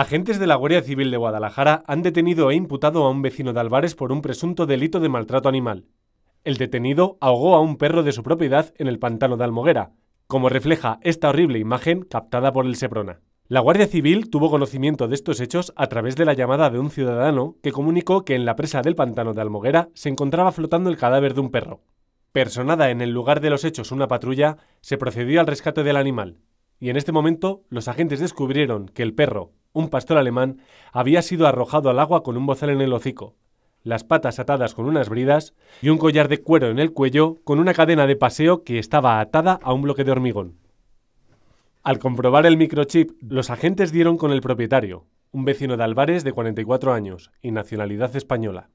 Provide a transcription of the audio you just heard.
Agentes de la Guardia Civil de Guadalajara han detenido e imputado a un vecino de Álvarez por un presunto delito de maltrato animal. El detenido ahogó a un perro de su propiedad en el pantano de Almoguera, como refleja esta horrible imagen captada por el Seprona. La Guardia Civil tuvo conocimiento de estos hechos a través de la llamada de un ciudadano que comunicó que en la presa del pantano de Almoguera se encontraba flotando el cadáver de un perro. Personada en el lugar de los hechos una patrulla, se procedió al rescate del animal, y en este momento los agentes descubrieron que el perro, un pastor alemán, había sido arrojado al agua con un bozal en el hocico, las patas atadas con unas bridas y un collar de cuero en el cuello con una cadena de paseo que estaba atada a un bloque de hormigón. Al comprobar el microchip, los agentes dieron con el propietario, un vecino de Álvarez de 44 años y nacionalidad española.